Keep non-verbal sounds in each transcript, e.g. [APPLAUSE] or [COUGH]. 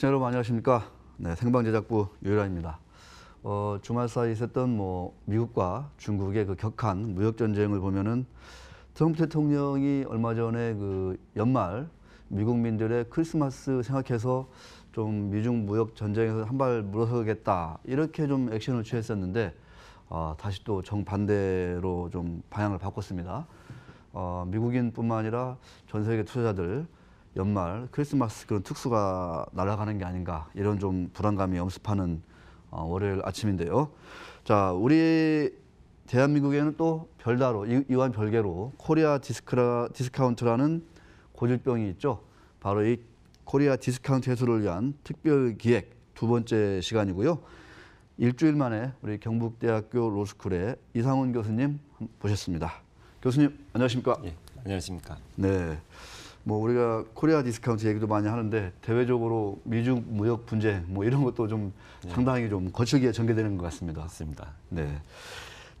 시청자 여러분 안녕하십니까? 네, 생방 제작부 유일환입니다. 어, 주말 사이 있었던 뭐 미국과 중국의 그 격한 무역 전쟁을 보면은 트럼프 대통령이 얼마 전에 그 연말 미국민들의 크리스마스 생각해서 좀 미중 무역 전쟁에서 한 발 물러서겠다 이렇게 좀 액션을 취했었는데 어, 다시 또 정반대로 좀 방향을 바꿨습니다. 어, 미국인뿐만 아니라 전 세계 투자자들 연말 크리스마스 그런 특수가 날아가는 게 아닌가 이런 좀 불안감이 엄습하는 어, 월요일 아침인데요. 자, 우리 대한민국에는 또 별다로 이, 이와 별개로 코리아 디스크라, 디스카운트라는 고질병이 있죠. 바로 이 코리아 디스카운트 해소를 위한 특별 기획 두 번째 시간이고요. 일주일 만에 우리 경북대학교 로스쿨의 이상훈 교수님 보셨습니다. 교수님 안녕하십니까? 예, 안녕하십니까? 네. 뭐 우리가 코리아 디스카운트 얘기도 많이 하는데 대외적으로 미중 무역 분쟁 뭐 이런 것도 좀 예. 상당히 좀 거칠게 전개되는 것 같습니다. 맞습니다. 네.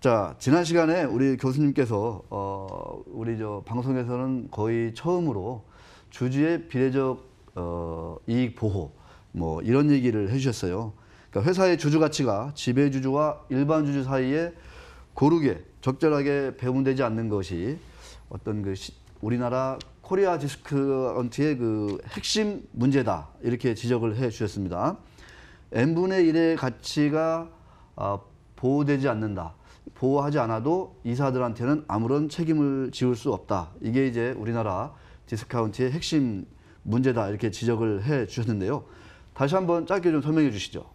자 지난 시간에 우리 교수님께서 어 우리 저 방송에서는 거의 처음으로 주주의 비례적 어 이익 보호 뭐 이런 얘기를 해주셨어요. 그러니까 회사의 주주 가치가 지배 주주와 일반 주주 사이에 고르게 적절하게 배분되지 않는 것이 어떤 그 시, 우리나라 코리아 디스크 언트의그 핵심 문제다 이렇게 지적을 해 주셨습니다. n분의 1의 가치가 어, 보호되지 않는다. 보호하지 않아도 이사들한테는 아무런 책임을 지울 수 없다. 이게 이제 우리나라 디스카운트의 핵심 문제다 이렇게 지적을 해 주셨는데요. 다시 한번 짧게 좀 설명해 주시죠.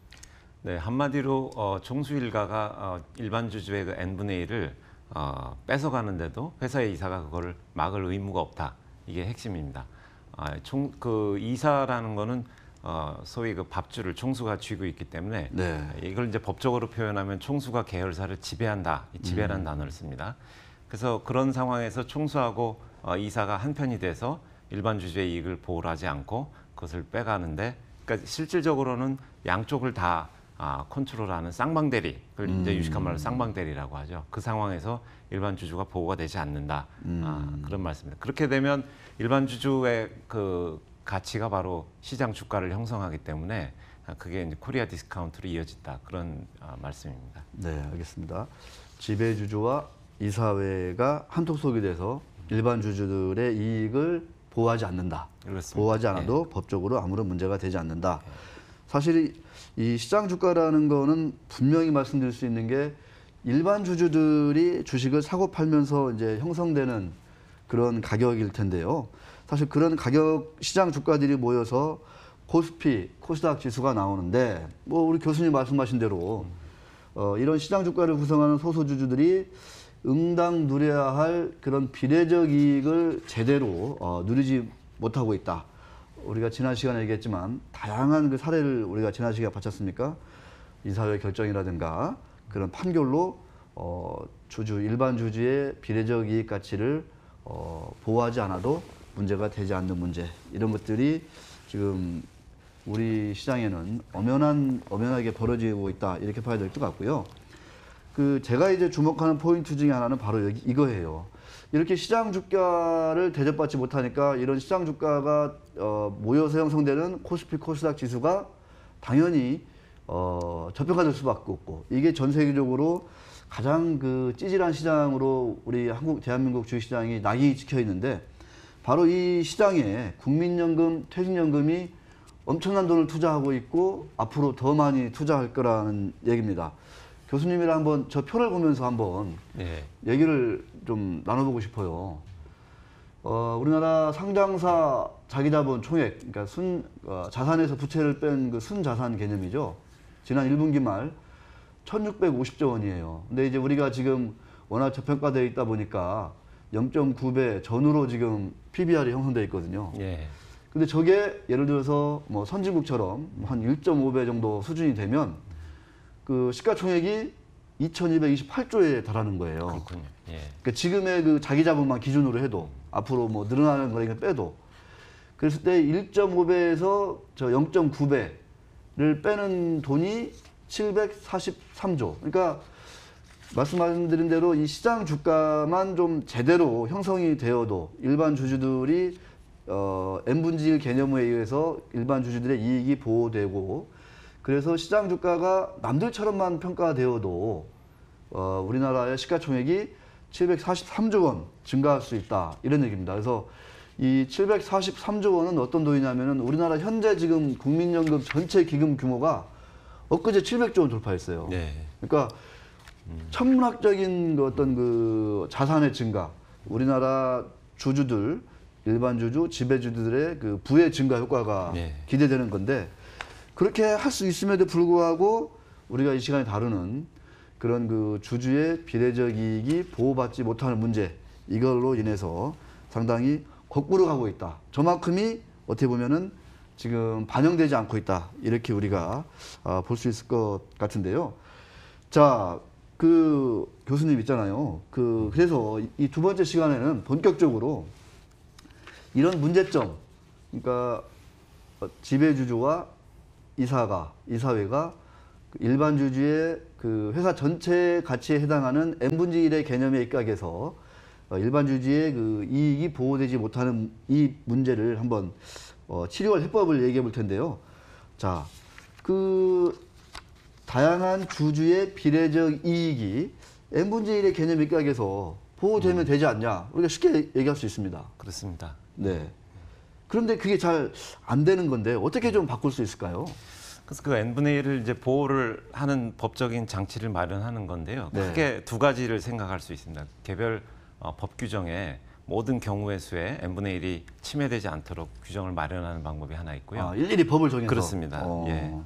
네, 한마디로 어, 종수 일가가 어, 일반 주주의 그 n분의 1을 어, 뺏어가는데도 회사의 이사가 그거를 막을 의무가 없다. 이게 핵심입니다. 아, 총, 그 이사라는 거는 어, 소위 그 밥줄을 총수가 쥐고 있기 때문에 네. 이걸 이제 법적으로 표현하면 총수가 계열사를 지배한다, 지배라는 음. 단어를 씁니다. 그래서 그런 상황에서 총수하고 어, 이사가 한편이 돼서 일반 주주의 이익을 보호하지 않고 그것을 빼가는데, 그러니까 실질적으로는 양쪽을 다 아, 컨트롤하는 쌍방대리, 그걸 음. 이제 유식한 말로 쌍방대리라고 하죠. 그 상황에서 일반 주주가 보호가 되지 않는다. 음. 아, 그런 말씀입니다. 그렇게 되면 일반 주주의 그 가치가 바로 시장 주가를 형성하기 때문에 그게 이제 코리아 디스카운트로 이어진다. 그런 아, 말씀입니다. 네, 알겠습니다. 지배주주와 이사회가 한통속이 돼서 일반 주주들의 이익을 보호하지 않는다. 그렇습니다. 보호하지 않아도 네. 법적으로 아무런 문제가 되지 않는다. 네. 사실 이 시장 주가라는 거는 분명히 말씀드릴 수 있는 게 일반 주주들이 주식을 사고 팔면서 이제 형성되는 그런 가격일 텐데요. 사실 그런 가격 시장 주가들이 모여서 코스피, 코스닥 지수가 나오는데 뭐 우리 교수님 말씀하신 대로 어, 이런 시장 주가를 구성하는 소수주주들이 응당 누려야 할 그런 비례적 이익을 제대로 어, 누리지 못하고 있다. 우리가 지난 시간에 얘기했지만 다양한 그 사례를 우리가 지난 시간에 바쳤습니까? 이사회 결정이라든가 그런 판결로 어, 주주 일반 주주의 비례적 이익 가치를 어, 보호하지 않아도 문제가 되지 않는 문제 이런 것들이 지금 우리 시장에는 엄연한 엄연하게 벌어지고 있다 이렇게 봐야 될 것 같고요. 그 제가 이제 주목하는 포인트 중에 하나는 바로 여기 이거예요. 이렇게 시장 주가를 대접받지 못하니까 이런 시장 주가가 어, 모여서 형성되는 코스피 코스닥 지수가 당연히 어, 저평가될 수밖에 없고 이게 전 세계적으로 가장 그 찌질한 시장으로 우리 한국 대한민국 주식시장이 낙이 인 찍혀 있는데 바로 이 시장에 국민연금, 퇴직연금이 엄청난 돈을 투자하고 있고 앞으로 더 많이 투자할 거라는 얘기입니다. 교수님이랑 한번 저 표를 보면서 한번 네. 얘기를 좀 나눠보고 싶어요. 어, 우리나라 상장사 자기자본 총액, 그러니까 순 어, 자산에서 부채를 뺀 그 순자산 개념이죠. 지난 1분기 말 1,650조 원이에요. 근데 이제 우리가 지금 워낙 저평가되어 있다 보니까 0.9배 전후로 지금 PBR이 형성돼 있거든요. 예. 근데 저게 예를 들어서 뭐 선진국처럼 한 1.5배 정도 수준이 되면 그 시가총액이 2,228조에 달하는 거예요. 그렇군요. 예. 그러니까 지금의 그 자기 자본만 기준으로 해도 음. 앞으로 뭐 늘어나는 거니까 빼도 그랬을 때 1.5배에서 저 0.9배를 빼는 돈이 743조. 그러니까 말씀드린 대로 이 시장 주가만 좀 제대로 형성이 되어도 일반 주주들이 어, n분의 1 개념에 의해서 일반 주주들의 이익이 보호되고 그래서 시장 주가가 남들처럼만 평가되어도 어, 우리나라의 시가총액이 743조 원 증가할 수 있다 이런 얘기입니다. 그래서 이 743조 원은 어떤 돈이냐면은 우리나라 현재 지금 국민연금 전체 기금 규모가 엊그제 700조 원 돌파했어요. 네. 그러니까 천문학적인 그 어떤 그 자산의 증가, 우리나라 주주들 일반 주주, 지배주주들의 그 부의 증가 효과가 네. 기대되는 건데 그렇게 할 수 있음에도 불구하고 우리가 이 시간에 다루는 그런 그 주주의 비례적 이익이 보호받지 못하는 문제 이걸로 인해서 상당히 거꾸로 가고 있다. 저만큼이 어떻게 보면은 지금 반영되지 않고 있다. 이렇게 우리가 아, 볼수 있을 것 같은데요. 자, 그 교수님 있잖아요. 그 그래서 이 두 번째 시간에는 본격적으로 이런 문제점, 그러니까 어, 지배주주와 이사가 이사회가 그 일반 주주의 그 회사 전체 가치에 해당하는 n 분의 1의 개념에 입각해서 어, 일반 주주의 그 이익이 보호되지 못하는 이 문제를 한번 어, 치료할 해법을 얘기해 볼 텐데요. 자, 그 다양한 주주의 비례적 이익이 n 분의 1의 개념에 입각해서 보호되면 음. 되지 않냐 우리가 쉽게 얘기할 수 있습니다. 그렇습니다. 네. 그런데 그게 잘 안 되는 건데 어떻게 좀 바꿀 수 있을까요? 그래서 그 n분의 1을 이제 보호를 하는 법적인 장치를 마련하는 건데요. 네. 크게 두 가지를 생각할 수 있습니다. 개별 어, 법 규정에 모든 경우의 수에 n분의 1이 침해되지 않도록 규정을 마련하는 방법이 하나 있고요. 아, 일일이 법을 정해서 그렇습니다. 어. 예. 그럼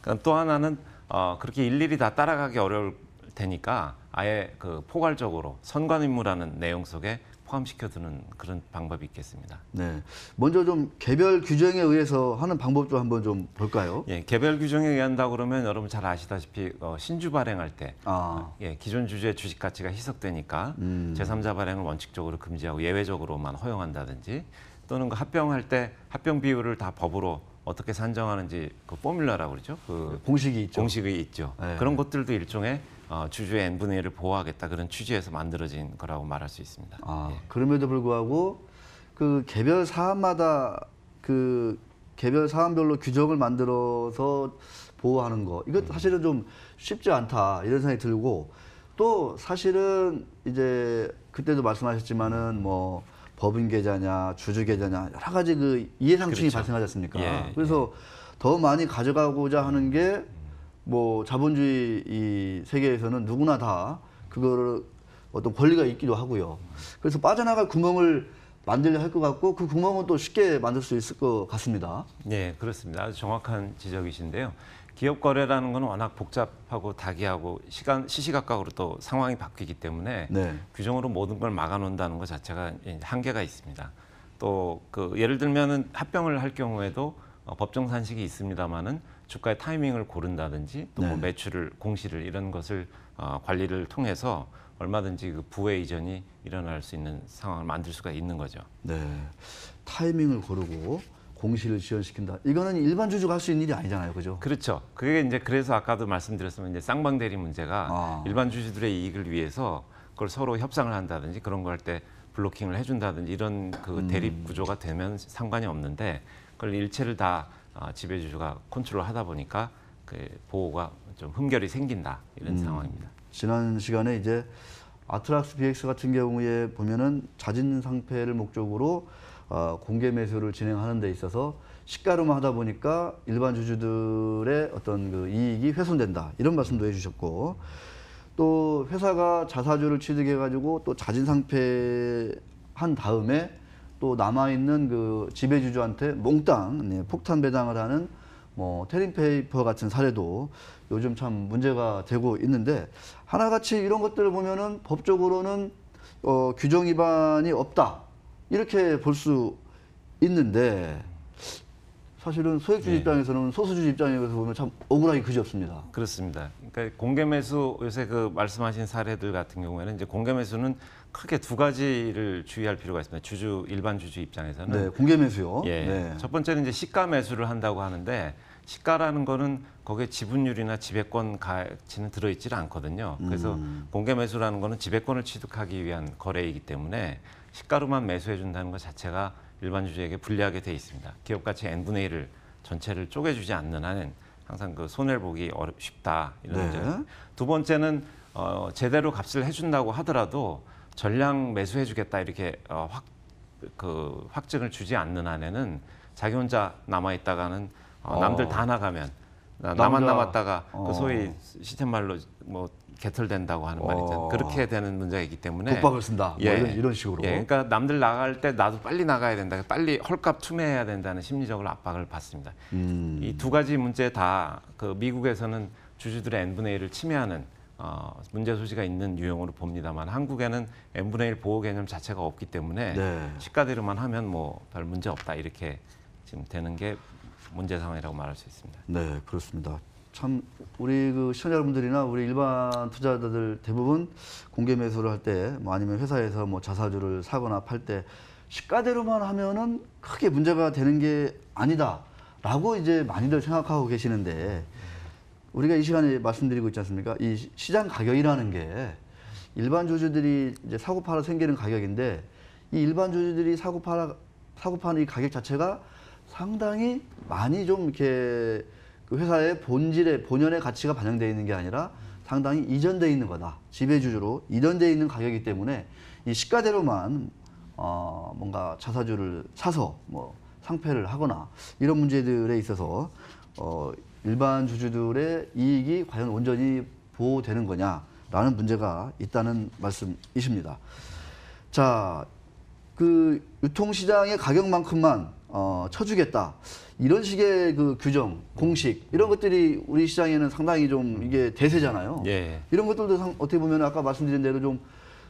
그러니까 또 하나는 어, 그렇게 일일이 다 따라가기 어려울 테니까 아예 그 포괄적으로 선관임무라는 내용 속에 포함시켜두는 그런 방법이 있겠습니다. 네. 먼저 좀 개별 규정에 의해서 하는 방법 좀 한번 좀 볼까요? 예, 개별 규정에 의한다 그러면 여러분 잘 아시다시피 어, 신주 발행할 때 아. 어, 예, 기존 주주의 주식 가치가 희석되니까 음. 제3자 발행을 원칙적으로 금지하고 예외적으로만 허용한다든지 또는 그 합병할 때 합병 비율을 다 법으로 어떻게 산정하는지 그 포뮬러라고 그러죠. 그 공식이 있죠. 공식이 있죠. 네. 그런 것들도 일종의 어, 주주의 n 분의 1을 보호하겠다 그런 취지에서 만들어진 거라고 말할 수 있습니다. 아, 예. 그럼에도 불구하고 그 개별 사안마다 그 개별 사안별로 규정을 만들어서 보호하는 거 이것 음. 사실은 좀 쉽지 않다 이런 생각이 들고 또 사실은 이제 그때도 말씀하셨지만은 뭐 법인 계좌냐 주주 계좌냐 여러 가지 그 이해 상충이 그렇죠. 발생하지 않습니까? 예, 그래서 예. 더 많이 가져가고자 하는 음. 게뭐 자본주의 이 세계에서는 누구나 다 그거를 어떤 권리가 있기도 하고요. 그래서 빠져나갈 구멍을 만들려 할 것 같고 그 구멍은 또 쉽게 만들 수 있을 것 같습니다. 네, 그렇습니다. 아주 정확한 지적이신데요. 기업 거래라는 건 워낙 복잡하고 다기하고 시간 시시각각으로 또 상황이 바뀌기 때문에 네. 규정으로 모든 걸 막아놓는다는 것 자체가 한계가 있습니다. 또그 예를 들면은 합병을 할 경우에도 어, 법정 산식이 있습니다만은 주가의 타이밍을 고른다든지 또뭐 네. 매출을 공시를 이런 것을 어, 관리를 통해서 얼마든지 그 부의 이전이 일어날 수 있는 상황을 만들 수가 있는 거죠. 네, 타이밍을 고르고 공시를 지연시킨다. 이거는 일반 주주가 할 수 있는 일이 아니잖아요, 그죠? 그렇죠. 그게 이제 그래서 아까도 말씀드렸으면 이제 쌍방대리 문제가 아. 일반 주주들의 이익을 위해서 그걸 서로 협상을 한다든지 그런 거 할 때 블로킹을 해준다든지 이런 그 음. 대립 구조가 되면 상관이 없는데 그걸 일체를 다 어, 아, 지배주주가 컨트롤하다 보니까 그 보호가 좀 흠결이 생긴다 이런 음, 상황입니다. 지난 시간에 이제 아트락스 BX 같은 경우에 보면은 자진 상패를 목적으로 어, 공개 매수를 진행하는 데 있어서 시가로만 하다 보니까 일반 주주들의 어떤 그 이익이 훼손된다 이런 말씀도 해주셨고 또 회사가 자사주를 취득해 가지고 또 자진 상패한 다음에 또 남아있는 그 지배주주한테 몽땅 네, 폭탄 배당을 하는 뭐 테린페이퍼 같은 사례도 요즘 참 문제가 되고 있는데 하나같이 이런 것들을 보면은 법적으로는 어, 규정 위반이 없다 이렇게 볼 수 있는데 사실은 소액주주 네. 입장에서는 소수주주 입장에서 보면 참 억울하기 그지없습니다. 그렇습니다. 그러니까 공개 매수 요새 그 말씀하신 사례들 같은 경우에는 이제 공개 매수는 크게 두 가지를 주의할 필요가 있습니다. 주주 일반 주주 입장에서는 네, 공개 매수요. 예, 네. 첫 번째는 이제 시가 매수를 한다고 하는데 시가라는 거는 거기에 지분율이나 지배권 가치는 들어있지 않거든요. 그래서 음. 공개 매수라는 거는 지배권을 취득하기 위한 거래이기 때문에 시가로만 매수해 준다는 것 자체가 일반 주주에게 불리하게 돼 있습니다. 기업 가치 n분의 1을 전체를 쪼개주지 않는 한은 항상 그 손해 보기 어렵 쉽다 이런 네. 문제. 두 번째는 어, 제대로 값을 해준다고 하더라도 전량 매수해주겠다 이렇게 어, 확, 그 확증을 주지 않는 한에는 자기 혼자 남아 있다가는 어, 어, 남들 다 나가면 나, 만 남았다가 그 어. 소위 시쳇 말로 뭐 개털된다고 하는 말이 죠잖 어. 그렇게 되는 문제이기 때문에 국밥을 쓴다. 뭐 예. 뭐 이런, 이런 식으로. 예. 그러니까 남들 나갈 때 나도 빨리 나가야 된다. 빨리 헐값 투매해야 된다는 심리적으로 압박을 받습니다. 음. 이두 가지 문제 다 그 미국에서는 주주들의 n분의 1을 침해하는 어, 문제 소지가 있는 유형으로 봅니다만 한국에는 n분의 1 보호 개념 자체가 없기 때문에 네. 시가대로만 하면 뭐 별 문제 없다 이렇게 지금 되는 게 문제 상황이라고 말할 수 있습니다. 네, 그렇습니다. 참 우리 그 시청자 여러분들이나 우리 일반 투자자들 대부분 공개 매수를 할때뭐 아니면 회사에서 뭐 자사주를 사거나 팔 때 시가대로만 하면은 크게 문제가 되는 게 아니다라고 이제 많이들 생각하고 계시는데 우리가 이 시간에 말씀드리고 있지 않습니까? 이 시장 가격이라는 게 일반 주주들이 이제 사고 팔아 생기는 가격인데 이 일반 주주들이 사고 팔아 사고 파는 이 가격 자체가 상당히 많이 좀 이렇게 그 회사의 본질의 본연의 가치가 반영되어 있는 게 아니라 상당히 이전되어 있는 거다. 지배주주로 이전되어 있는 가격이기 때문에 이 시가대로만 어 뭔가 자사주를 사서 뭐 상패를 하거나 이런 문제들에 있어서 어 일반 주주들의 이익이 과연 온전히 보호되는 거냐라는 문제가 있다는 말씀이십니다. 자, 그 유통시장의 가격만큼만 어, 쳐주겠다. 이런 식의 그 규정, 공식 이런 것들이 우리 시장에는 상당히 좀 이게 대세잖아요. 예. 이런 것들도 상, 어떻게 보면 아까 말씀드린 대로 좀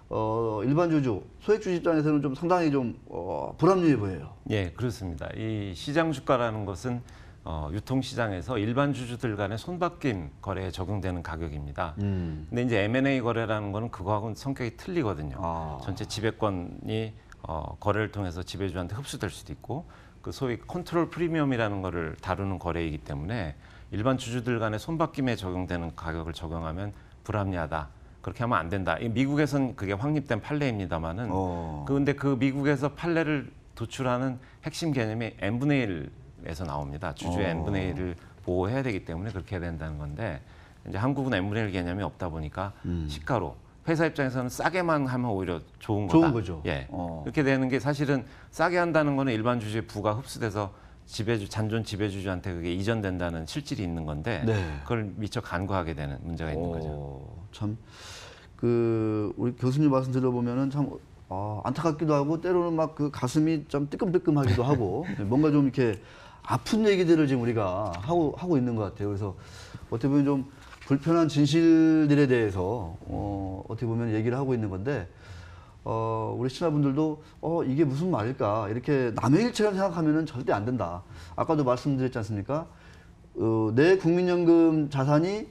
어, 일반 주주, 소액 주주 입장에서는 좀 상당히 좀 어, 불합리해 보여요. 예, 그렇습니다. 이 시장 주가라는 것은 어, 유통시장에서 일반 주주들 간의 손바뀜 거래에 적용되는 가격입니다. 음. 근데 이제 M&A 거래라는 거는 그거하고는 성격이 틀리거든요. 아. 전체 지배권이 어, 거래를 통해서 지배주한테 흡수될 수도 있고 그 소위 컨트롤 프리미엄이라는 거를 다루는 거래이기 때문에 일반 주주들 간의 손바뀜에 적용되는 가격을 적용하면 불합리하다. 그렇게 하면 안 된다. 미국에선 그게 확립된 판례입니다만은 어. 그런데 그 미국에서 판례를 도출하는 핵심 개념이 n분의 1 에서 나옵니다. 주주의 어. n분의 1을 보호해야 되기 때문에 그렇게 해야 된다는 건데 이제 한국은 n분의 1 개념이 없다 보니까 음. 시가로 회사 입장에서는 싸게만 하면 오히려 좋은 거다. 좋은 거죠. 예. 어. 그렇게 되는 게 사실은 싸게 한다는 거는 일반 주주의 부가 흡수돼서 지배주 잔존 지배주주한테 그게 이전된다는 실질이 있는 건데 네. 그걸 미처 간과하게 되는 문제가 있는 어. 거죠. 참그 우리 교수님 말씀 들어보면은 참 아, 안타깝기도 하고 때로는 막 그 가슴이 좀 뜨끔뜨끔하기도 하고 [LAUGHS] 뭔가 좀 이렇게 아픈 얘기들을 지금 우리가 하고, 하고 있는 것 같아요. 그래서 어떻게 보면 좀 불편한 진실들에 대해서 어, 어떻게 보면 얘기를 하고 있는 건데 어, 우리 신청분들도 어, 이게 무슨 말일까 이렇게 남의 일처럼 생각하면 절대 안 된다. 아까도 말씀드렸지 않습니까? 어, 내 국민연금 자산이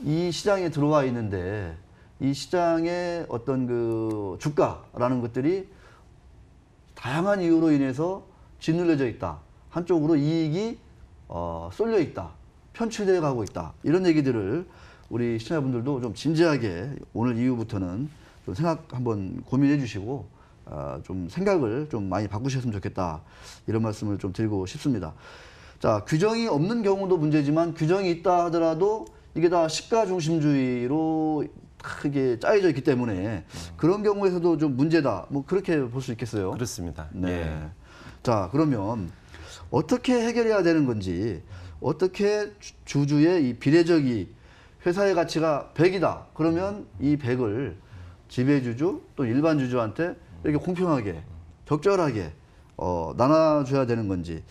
이 시장에 들어와 있는데 이 시장의 어떤 그 주가라는 것들이 다양한 이유로 인해서 짓눌려져 있다. 한쪽으로 이익이 어, 쏠려 있다. 편취되어 가고 있다. 이런 얘기들을 우리 시청자분들도 좀 진지하게 오늘 이후부터는 좀 생각 한번 고민해 주시고 어, 좀 생각을 좀 많이 바꾸셨으면 좋겠다. 이런 말씀을 좀 드리고 싶습니다. 자, 규정이 없는 경우도 문제지만 규정이 있다 하더라도 이게 다 시가 중심주의로 크게 짜여져 있기 때문에 그런 경우에서도 좀 문제다. 뭐 그렇게 볼 수 있겠어요. 그렇습니다. 네. 예. 자, 그러면 어떻게 해결해야 되는 건지 어떻게 주주의 이 비례적이 회사의 가치가 100이다. 그러면 이 100을 지배주주 또 일반 주주한테 이렇게 공평하게 적절하게 어, 나눠줘야 되는 건지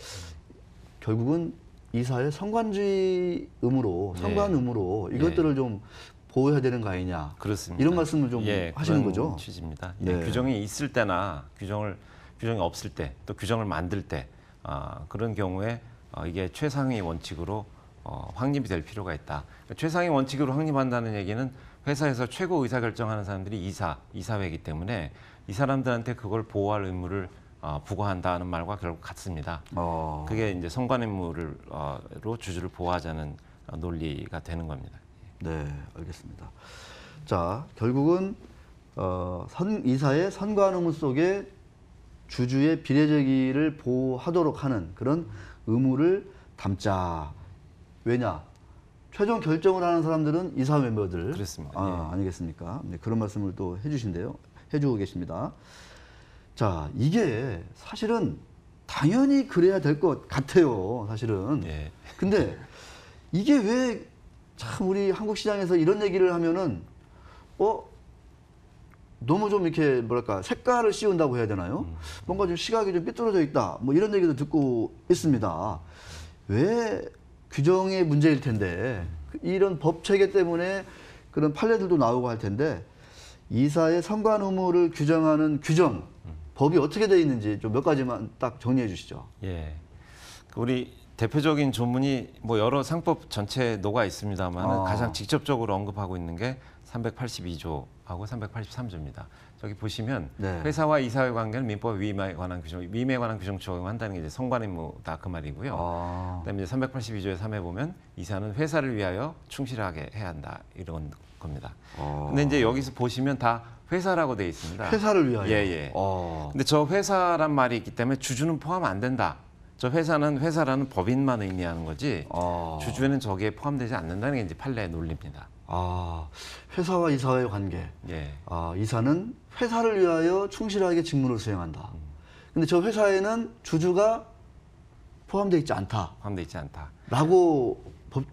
결국은 이사의 성관지음으로 네. 성관 음으로 네. 이것들을 네. 좀 보호해야 되는 거 아니냐. 그렇습니다. 이런 말씀을 좀 예, 하시는 거죠. 취지입니다. 예, 네. 규정이 있을 때나 규정을 규정이 없을 때 또 규정을 만들 때 아, 그런 경우에 어, 이게 최상위 원칙으로 어, 확립이 될 필요가 있다. 그러니까 최상위 원칙으로 확립한다는 얘기는 회사에서 최고 의사 결정하는 사람들이 이사, 이사회이기 때문에 이 사람들한테 그걸 보호할 의무를 어, 부과한다는 말과 결국 같습니다. 어. 그게 이제 선관의무로 어, 주주를 보호하자는 어, 논리가 되는 겁니다. 네, 알겠습니다. 자, 결국은 어, 선, 이사의 선관의무 속에 주주의 비례적기를 보호하도록 하는 그런 의무를 담자. 왜냐? 최종 결정을 하는 사람들은 이사 멤버들. 그렇습니다. 아, 예. 아니겠습니까? 네, 그런 말씀을 또 해주신데요. 해주고 계십니다. 자, 이게 사실은 당연히 그래야 될 것 같아요. 사실은. 예. 근데 이게 왜 참 우리 한국 시장에서 이런 얘기를 하면은 어 너무 좀 이렇게 뭐랄까 색깔을 씌운다고 해야 되나요? 음. 뭔가 좀 시각이 좀 삐뚤어져 있다. 뭐 이런 얘기도 듣고 있습니다. 왜 규정의 문제일 텐데 그 이런 법 체계 때문에 그런 판례들도 나오고 할 텐데 이사의 선관 의무를 규정하는 규정 음. 법이 어떻게 되어 있는지 좀 몇 가지만 딱 정리해 주시죠. 예. 그 우리 대표적인 조문이 뭐 여러 상법 전체에 녹아 있습니다만 아. 가장 직접적으로 언급하고 있는 게 382조하고 383조입니다. 저기 보시면 네. 회사와 이사회 관계는 민법 위임에 관한 규정, 위임에 관한 규정 적용한다는 게 이제 선관임무다그 말이고요. 아. 그다음에 이제 382조에 3에 보면 이사는 회사를 위하여 충실하게 해야 한다 이런 겁니다. 아. 근데 이제 여기서 보시면 다 회사라고 돼 있습니다. 회사를 위하여. 예, 예. 아. 근데 저 회사란 말이 있기 때문에 주주는 포함 안 된다. 저 회사는 회사라는 법인만 의미하는 거지 아. 주주에는 저기에 포함되지 않는다는 게 이제 판례의 논리입니다. 아, 회사와 이사의 관계. 예. 아, 이사는 회사를 위하여 충실하게 직무를 수행한다. 음. 근데 저 회사에는 주주가 포함되어 있지 않다. 포함되어 있지 않다. 라고 법,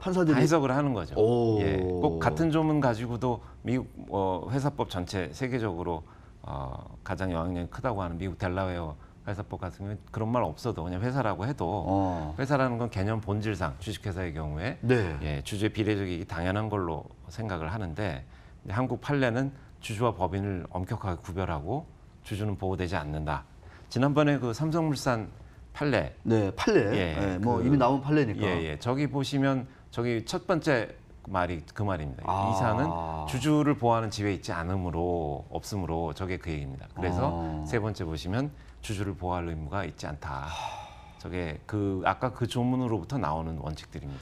판사들이 해석을 하는 거죠. 예, 꼭 같은 조문 가지고도 미국 어, 회사법 전체 세계적으로 어, 가장 영향력이 크다고 하는 미국 델라웨어 회사법 같은 경우에 그런 말 없어도 그냥 회사라고 해도 어. 회사라는 건 개념 본질상 주식회사의 경우에 네. 예, 주주의 비례적이 당연한 걸로 생각을 하는데 한국 판례는 주주와 법인을 엄격하게 구별하고 주주는 보호되지 않는다. 지난번에 그 삼성물산 판례. 네, 판례. 예, 예, 뭐 그, 이미 나온 판례니까. 예, 예. 저기 보시면 저기 첫 번째 말이 그 말입니다. 아. 이사는 주주를 보호하는 지위에 있지 않으므로 없으므로 저게 그 얘기입니다. 그래서 아. 세 번째 보시면 주주를 보호할 의무가 있지 않다. 저게 그 아까 그 조문으로부터 나오는 원칙들입니다.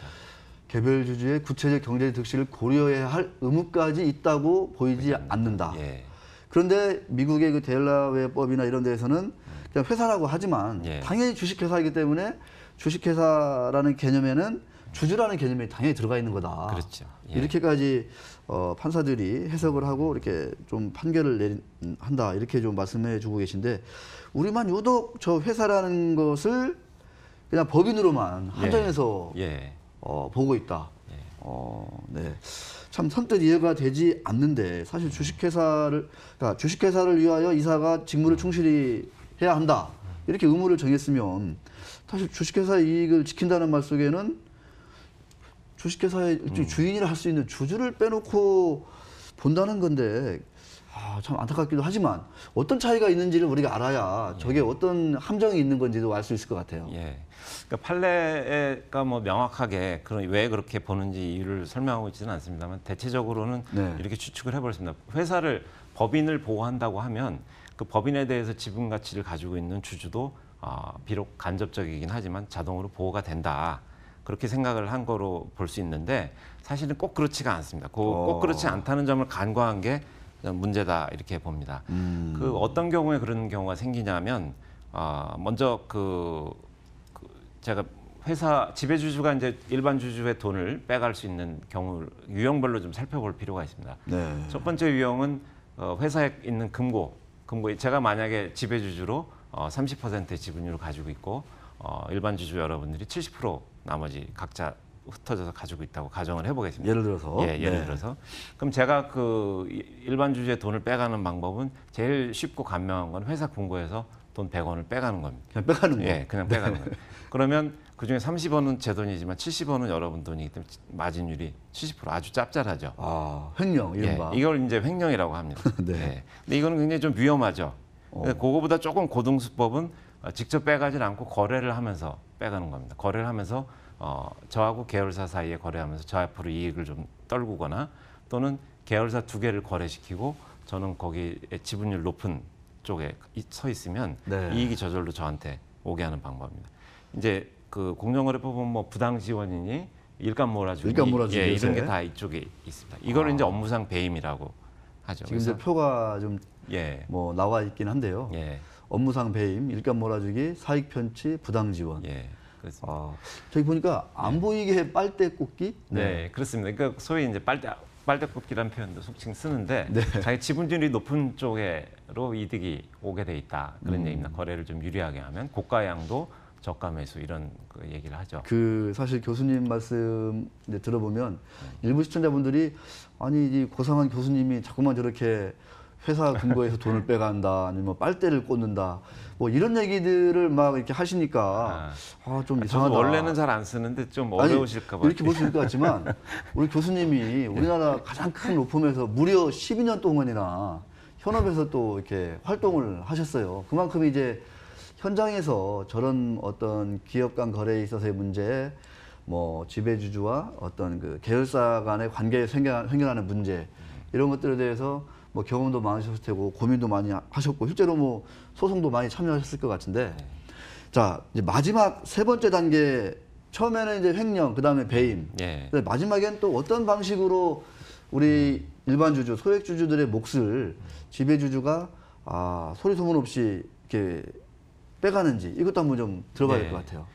개별 주주의 구체적 경제 득실을 고려해야 할 의무까지 있다고 보이지 않는다. 예. 그런데 미국의 그 델라웨어법이나 이런 데에서는 음. 그냥 회사라고 하지만 예. 당연히 주식회사이기 때문에 주식회사라는 개념에는 주주라는 개념이 당연히 들어가 있는 거다. 그렇죠. 예. 이렇게까지 어, 판사들이 해석을 하고 이렇게 좀 판결을 내린, 한다 이렇게 좀 말씀해 주고 계신데 우리만 유독 저 회사라는 것을 그냥 법인으로만 예. 한정해서 예. 예. 어, 보고 있다. 예. 어, 네. 참 선뜻 이해가 되지 않는데 사실 음. 주식회사를 그러니까 주식회사를 위하여 이사가 직무를 음. 충실히 해야 한다 음. 이렇게 의무를 정했으면 사실 주식회사 이익을 지킨다는 말 속에는 주식회사의 음. 주인이라 할 수 있는 주주를 빼놓고 본다는 건데 아, 참 안타깝기도 하지만 어떤 차이가 있는지를 우리가 알아야 저게 예. 어떤 함정이 있는 건지도 알 수 있을 것 같아요. 예. 그러니까 판례가 뭐 명확하게 그런 왜 그렇게 보는지 이유를 설명하고 있지는 않습니다만 대체적으로는 네. 이렇게 추측을 해버렸습니다. 회사를 법인을 보호한다고 하면 그 법인에 대해서 지분 가치를 가지고 있는 주주도 어, 비록 간접적이긴 하지만 자동으로 보호가 된다. 그렇게 생각을 한 거로 볼 수 있는데 사실은 꼭 그렇지가 않습니다. 그, 꼭 그렇지 않다는 점을 간과한 게 문제다 이렇게 봅니다. 음. 그 어떤 경우에 그런 경우가 생기냐면 아, 먼저 그, 그 제가 회사 지배 주주가 이제 일반 주주의 돈을 빼갈 수 있는 경우 유형별로 좀 살펴볼 필요가 있습니다. 네. 첫 번째 유형은 어, 회사에 있는 금고, 금고 제가 만약에 지배 주주로 어, 30%의 지분율을 가지고 있고 어, 일반 주주 여러분들이 70% 나머지 각자 흩어져서 가지고 있다고 가정을 해보겠습니다. 예를 들어서 예, 예를 네. 들어서 그럼 제가 그 일반 주주의 돈을 빼가는 방법은 제일 쉽고 간명한 건 회사 공고에서 돈 100원을 빼가는 겁니다. 그냥 빼가는 거예요. 예, 그냥 빼가는 네. 거예요. 그러면 그 중에 30원은 제 돈이지만 70원은 여러분 돈이기 때문에 마진율이 70% 아주 짭짤하죠. 아, 횡령 이른바. 예, 이걸 이제 횡령이라고 합니다. [LAUGHS] 네. 예, 근데 이거는 굉장히 좀 위험하죠. 어. 그거보다 조금 고등 수법은 직접 빼가진 않고 거래를 하면서 빼가는 겁니다. 거래를 하면서 어, 저하고 계열사 사이에 거래하면서 저 앞으로 이익을 좀 떨구거나 또는 계열사 두 개를 거래시키고 저는 거기에 지분율 높은 쪽에 서 있으면 네. 이익이 저절로 저한테 오게 하는 방법입니다. 이제 그 공정거래법은 뭐 부당 지원이니 일감 몰아주기, 일감 몰아주기 예, 이런 게 다 이쪽에 있습니다. 이걸 아. 이제 업무상 배임이라고 하죠. 지금 이제 표가 좀뭐 예. 뭐 나와 있긴 한데요. 예. 업무상 배임, 일감 몰아주기, 사익 편취, 부당 지원. 예. 그렇습니다. 아, 저기 보니까 안 네. 보이게 빨대 꽂기? 네, 네 그렇습니다. 그러니까 소위 이제 빨대 빨대꽂기라는 표현도 속칭 쓰는데 네. 자기 지분율이 높은 쪽에로 이득이 오게 돼 있다 그런 음. 얘기입니다. 거래를 좀 유리하게 하면 고가양도 저가 매수 이런 그 얘기를 하죠. 그 사실 교수님 말씀 들어보면 음. 일부 시청자분들이 아니 이 고상한 교수님이 자꾸만 저렇게 회사 근거에서 돈을 빼간다 아니면 뭐 빨대를 꽂는다 뭐 이런 얘기들을 막 이렇게 하시니까 아좀 아, 아 이상하다. 원래는 잘 안 쓰는데 좀 어려우실까 봐. 이렇게 보실 것 같지만 [LAUGHS] 우리 교수님이 우리나라 가장 큰 로펌에서 무려 12년 동안이나 현업에서 또 이렇게 활동을 하셨어요. 그만큼 이제 현장에서 저런 어떤 기업 간 거래에 있어서의 문제, 뭐 지배주주와 어떤 그 계열사 간의 관계에 생겨, 생겨나는 문제 이런 것들에 대해서 뭐 경험도 많으셨을 테고 고민도 많이 하셨고 실제로 뭐 소송도 많이 참여하셨을 것 같은데 네. 자 이제 마지막 세 번째 단계 처음에는 이제 횡령 그다음에 배임 네. 마지막엔 또 어떤 방식으로 우리 음. 일반 주주 소액 주주들의 몫을 지배 주주가 아 소리 소문 없이 이렇게 빼가는지 이것도 한번 좀 들어봐야 될것 예. 같아요.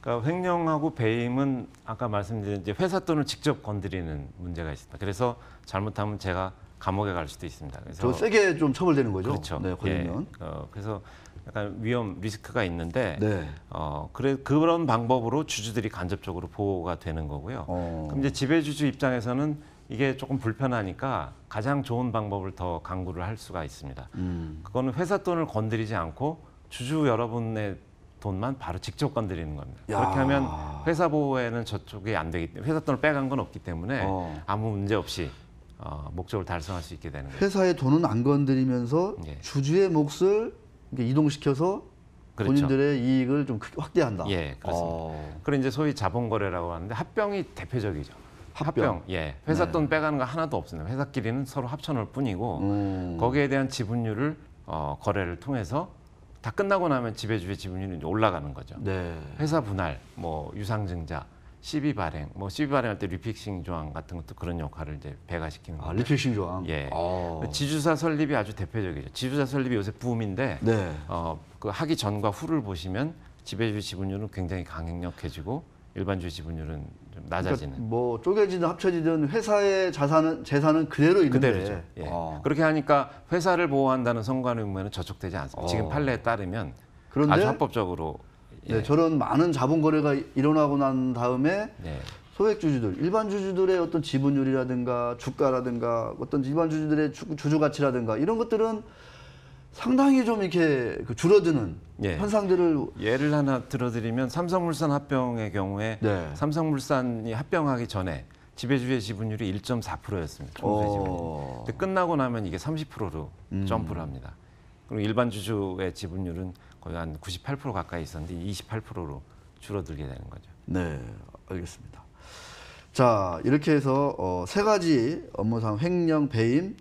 그러니까 횡령하고 배임은 아까 말씀드린 이제 회사 돈을 직접 건드리는 문제가 있습니다. 그래서 잘못하면 제가 감옥에 갈 수도 있습니다. 그래서 더 세게 좀 처벌되는 거죠. 그렇죠. 네, 걸리면. 예, 어, 그래서 약간 위험 리스크가 있는데 네. 어, 그래 그런 방법으로 주주들이 간접적으로 보호가 되는 거고요. 어. 그럼 이제 지배주주 입장에서는 이게 조금 불편하니까 가장 좋은 방법을 더 강구를 할 수가 있습니다. 음. 그거는 회사 돈을 건드리지 않고 주주 여러분의 돈만 바로 직접 건드리는 겁니다. 야. 그렇게 하면 회사 보호에는 저쪽이 안 되기 때문에 회사 돈을 빼간 건 없기 때문에 어. 아무 문제 없이 어, 목적을 달성할 수 있게 되는 회사의 돈은 안 건드리면서 예. 주주의 몫을 이동시켜서 그렇죠. 본인들의 이익을 좀 크게 확대한다. 예, 그렇습니다. 어... 그런 이제 소위 자본거래라고 하는데 합병이 대표적이죠. 합병. 합병. 예. 회사 네. 돈 빼가는 거 하나도 없습니다. 회사끼리는 서로 합쳐놓을 뿐이고 음. 거기에 대한 지분율을 어, 거래를 통해서 다 끝나고 나면 지배주의 지분율이 올라가는 거죠. 네. 회사 분할, 뭐 유상증자 시비 발행, 뭐 시비 발행할 때 리픽싱 조항 같은 것도 그런 역할을 이제 배가시키는 거예요. 아, 리필신 조항. 예. 아. 지주사 설립이 아주 대표적이죠. 지주사 설립이 요새 붐인데 네. 어, 그 하기 전과 후를 보시면 지배주의 지분율은 굉장히 강력해지고 일반주의 지분율은 좀 그러니까 낮아지는. 그러니까 뭐 쪼개지든 합쳐지든 회사의 자산은 재산은 그대로 있는데. 그대로죠. 예. 아. 그렇게 하니까 회사를 보호한다는 선관의 의무는 저촉되지 않습니다. 지금 아. 판례에 따르면 그런데 아주 합법적으로 예. 네, 저런 많은 자본 거래가 일어나고 난 다음에 네. 소액 주주들, 일반 주주들의 어떤 지분율이라든가 주가라든가 어떤 일반 주주들의 주, 주 가치라든가 이런 것들은 상당히 좀 이렇게 그 줄어드는 예. 현상들을 예를 하나 들어드리면 삼성물산 합병의 경우에 네. 삼성물산이 합병하기 전에 지배주의 지분율이 1.4%였습니다. 어. 근데 끝나고 나면 이게 30%로 음. 점프를 합니다. 그리고 일반 주주의 지분율은 거의 한 98% 가까이 있었는데 28%로 줄어들게 되는 거죠. 네, 알겠습니다. 자, 이렇게 해서 어, 세 가지 업무상 횡령, 배임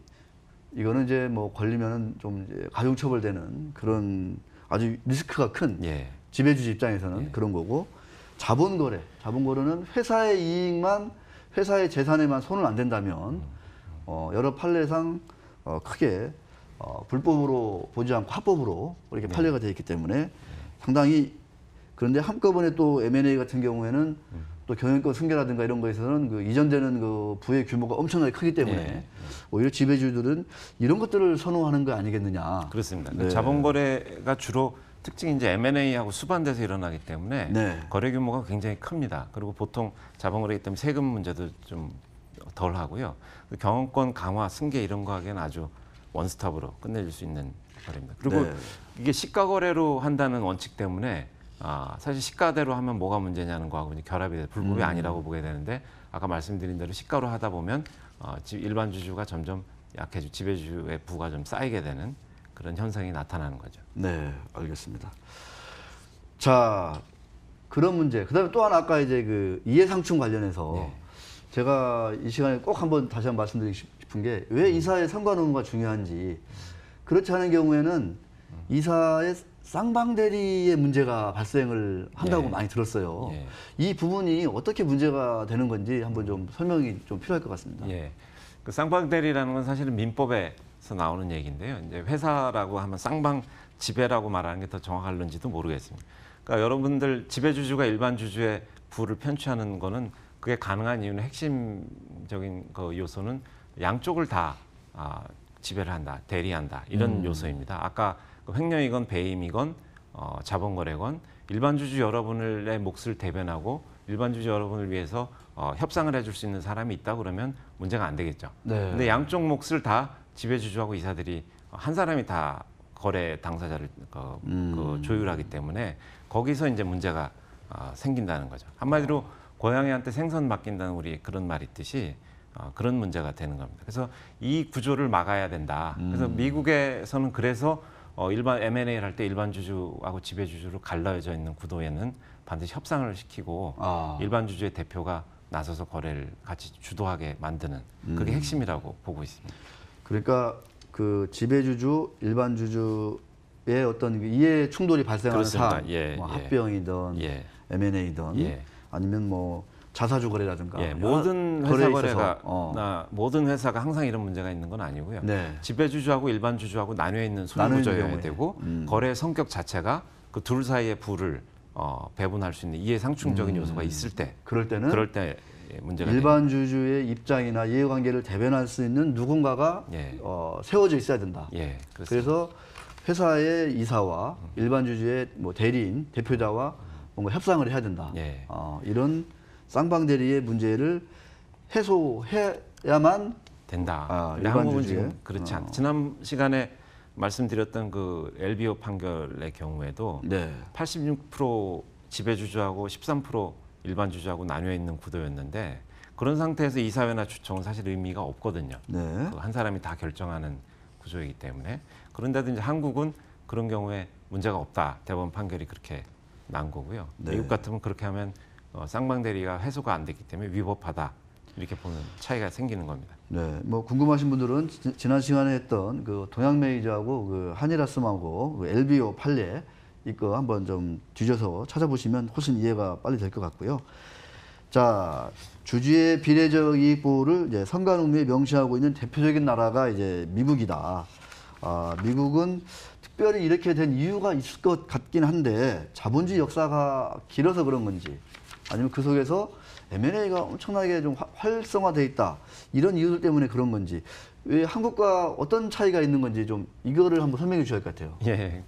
이거는 이제 뭐 걸리면은 좀 이제 가중처벌되는 그런 아주 리스크가 큰 예. 지배주주 입장에서는 예. 그런 거고 자본거래, 자본거래는 회사의 이익만 회사의 재산에만 손을 안 댄다면 음, 음. 어, 여러 판례상 어, 크게 어, 불법으로 보지 않고 합법으로 이렇게 네. 판례가 되어 있기 때문에 상당히 그런데 한꺼번에 또 M&A 같은 경우에는 음. 또 경영권 승계라든가 이런 거에서는 그 이전되는 그 부의 규모가 엄청나게 크기 때문에 네. 오히려 지배주들은 이런 것들을 선호하는 거 아니겠느냐. 그렇습니다. 네. 자본거래가 주로 특징이 이제 M&A하고 수반돼서 일어나기 때문에 네. 거래 규모가 굉장히 큽니다. 그리고 보통 자본거래이기 때문에 세금 문제도 좀덜 하고요. 그 경영권 강화, 승계 이런 거하기에는 아주 원스톱으로 끝내줄 수 있는 거래입니다. 그리고 네. 이게 시가 거래로 한다는 원칙 때문에 아, 사실 시가대로 하면 뭐가 문제냐는 거하고 이제 결합이 돼 불법이 음. 아니라고 보게 되는데 아까 말씀드린 대로 시가로 하다 보면 어, 일반 주주가 점점 약해지 고 지배주의 부가 좀 쌓이게 되는 그런 현상이 나타나는 거죠. 네, 알겠습니다. 자, 그런 문제. 그다음에 또 하나 아까 이제 그 이해상충 관련해서 네. 제가 이 시간에 꼭 한번 다시 한번 말씀드리고 싶은 게왜 음. 이사의 상관 의무가 중요한지 그렇지 않은 경우에는 음. 이사의 쌍방대리의 문제가 발생을 한다고 예. 많이 들었어요. 예. 이 부분이 어떻게 문제가 되는 건지 한번 좀 음. 설명이 좀 필요할 것 같습니다. 예. 그 쌍방대리라는 건 사실은 민법에서 나오는 얘기인데요. 이제 회사라고 하면 쌍방 지배라고 말하는 게 더 정확할는지도 모르겠습니다. 그러니까 여러분들 지배주주가 일반 주주의 부를 편취하는 거는 그게 가능한 이유는 핵심적인 그 요소는 양쪽을 다 아, 지배를 한다, 대리한다 이런 음. 요소입니다. 아까 그 횡령이건 배임이건 어, 자본거래건 일반 주주 여러분의 몫을 대변하고 일반 주주 여러분을 위해서 어, 협상을 해줄 수 있는 사람이 있다 그러면 문제가 안 되겠죠. 네. 근데 양쪽 몫을 다 지배 주주하고 이사들이 한 사람이 다 거래 당사자를 그, 그 음. 그 조율하기 때문에 거기서 이제 문제가 어, 생긴다는 거죠. 한마디로. 어. 고양이한테 생선 맡긴다는 우리 그런 말이 있듯이 어, 그런 문제가 되는 겁니다. 그래서 이 구조를 막아야 된다. 그래서 음. 미국에서는 그래서 어, 일반 M&A를 할 때 일반 주주하고 지배 주주로 갈라져 있는 구도에는 반드시 협상을 시키고 아. 일반 주주의 대표가 나서서 거래를 같이 주도하게 만드는 그게 음. 핵심이라고 보고 있습니다. 그러니까 그 지배 주주, 일반 주주의 어떤 그 이해 충돌이 발생하는 그렇습사 예, 뭐 예. 합병이든 예. M&A든 예. 아니면 뭐 자사주 거래라든가 예, 모든 회사 거래가 어. 나, 모든 회사가 항상 이런 문제가 있는 건 아니고요. 네. 지배주주하고 일반 주주하고 나뉘어 있는 소유구조여야 되고 음. 거래 성격 자체가 그 둘 사이의 부를 어, 배분할 수 있는 이해상충적인 음. 요소가 있을 때 그럴 때는 그럴 때 문제가 일반 주주의 입장이나 이해관계를 대변할 수 있는 누군가가 예. 어, 세워져 있어야 된다. 예, 그래서 회사의 이사와 음. 일반 주주의 뭐 대리인 대표자와 뭔가 협상을 해야 된다. 예. 어, 이런 쌍방대리의 문제를 해소해야만 된다. 아, 한국은 지금 그렇지 않다. 어. 지난 시간에 말씀드렸던 그 LBO 판결의 경우에도 네. 86% 지배주주하고 13% 일반 주주하고 나뉘어 있는 구도였는데 그런 상태에서 이사회나 주총은 사실 의미가 없거든요. 네. 그한 사람이 다 결정하는 구조이기 때문에 그런데도 이 한국은 그런 경우에 문제가 없다. 대법원 판결이 그렇게 난 거고요. 네. 미국 같으면 그렇게 하면 어, 쌍방대리가 해소가 안 됐기 때문에 위법하다 이렇게 보는 차이가 생기는 겁니다. 네, 뭐 궁금하신 분들은 지, 지난 시간에 했던 그 동양 메이저하고 그 한일아스하고 그 LBO 판례 이거 한번 좀 뒤져서 찾아보시면 훨씬 이해가 빨리 될 것 같고요. 자, 주주의 비례적 이익보를 이제 선관우에 명시하고 있는 대표적인 나라가 이제 미국이다. 아, 미국은 특별히 이렇게 된 이유가 있을 것 같긴 한데 자본주의 역사가 길어서 그런 건지 아니면 그 속에서 M&A가 엄청나게 좀 활성화돼 있다 이런 이유들 때문에 그런 건지 왜 한국과 어떤 차이가 있는 건지 좀 이거를 한번 설명해 주셔야 할 것 같아요. 예,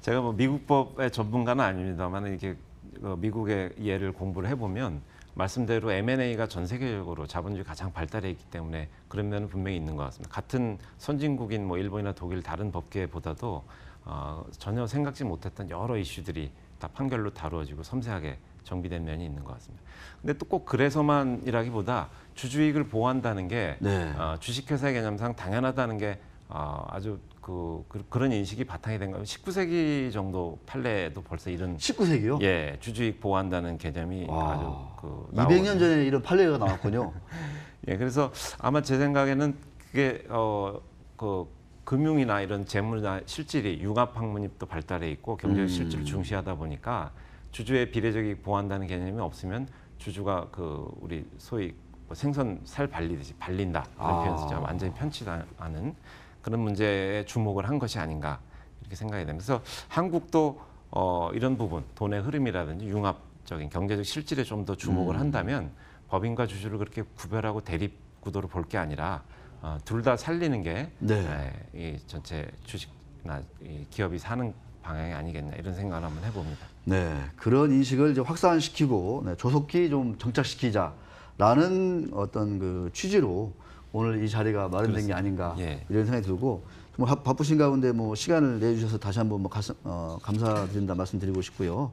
제가 뭐 미국법의 전문가는 아닙니다만 이렇게 그 미국의 예를 공부를 해보면 말씀대로 M&A가 전 세계적으로 자본주의 가장 발달해 있기 때문에 그런 면은 분명히 있는 것 같습니다. 같은 선진국인 뭐 일본이나 독일 다른 법계보다도 어, 전혀 생각지 못했던 여러 이슈들이 다 판결로 다루어지고 섬세하게 정비된 면이 있는 것 같습니다. 근데 또 꼭 그래서만이라기보다 주주익을 보호한다는 게 네. 어, 주식회사의 개념상 당연하다는 게 어, 아주 그, 그, 런 인식이 바탕이 된 거예요. 19세기 정도 판례도 벌써 이런 19세기요? 예, 주주익 보호한다는 개념이 와, 아주 그 200년 전에 이런 판례가 나왔군요. [LAUGHS] 예, 그래서 아마 제 생각에는 그게 어 그 금융이나 이런 재물이나 실질이 융합학문입도 발달해 있고 경제 음. 실질을 중시하다 보니까 주주의 비례적이 보호한다는 개념이 없으면 주주가 그 우리 소위 뭐 생선 살 발리듯이 발린다 이런 아. 표현 쓰자 완전히 편치지 않은 그런 문제에 주목을 한 것이 아닌가 이렇게 생각이 되면서 한국도 어, 이런 부분 돈의 흐름이라든지 융합적인 경제적 실질에 좀 더 주목을 음. 한다면 법인과 주주를 그렇게 구별하고 대립 구도로 볼 게 아니라 어, 둘 다 살리는 게 네. 에, 이 전체 주식이나 이 기업이 사는 방향이 아니겠나 이런 생각을 한번 해봅니다. 네, 그런 인식을 이제 확산시키고 네, 조속히 좀 정착시키자라는 어떤 그 취지로 오늘 이 자리가 마련된 게 아닌가 예. 이런 생각이 들고 정말 바쁘신 가운데 뭐 시간을 내주셔서 다시 한번 뭐 가슴, 어, 감사드린다 말씀드리고 싶고요.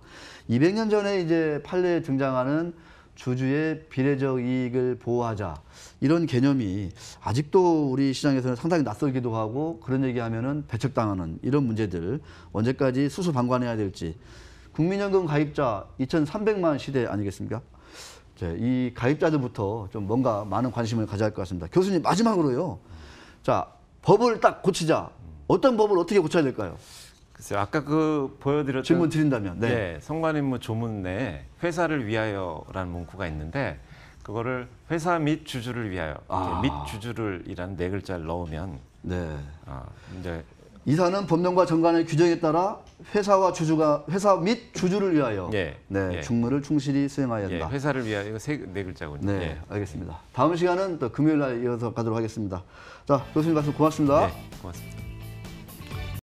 200년 전에 이제 판례에 등장하는 주주의 비례적 이익을 보호하자 이런 개념이 아직도 우리 시장에서는 상당히 낯설기도 하고 그런 얘기하면은 배척당하는 이런 문제들 언제까지 수수방관해야 될지 국민연금 가입자 2,300만 시대 아니겠습니까? 이 가입자들부터 좀 뭔가 많은 관심을 가져야 할 것 같습니다. 교수님 마지막으로요. 자 법을 딱 고치자. 어떤 법을 어떻게 고쳐야 될까요? 글쎄요. 아까 그 보여드렸던 질문 드린다면 네. 네 예, 성관임무 조문 내에 회사를 위하여라는 문구가 있는데 그거를 회사 및 주주를 위하여 아. 및주주를이란네 글자를 넣으면 네. 아, 이제 이사는 법령과 정관의 규정에 따라 회사와 주주가 회사 및 주주를 위하여 예. 네, 예. 직무를 충실히 수행하여야 한다. 예. 회사를 위하여 세, 네 글자군요. 네, 예. 알겠습니다. 다음 시간은 또 금요일 날 이어서 가도록 하겠습니다. 자, 교수님 말씀 고맙습니다. 네, 고맙습니다.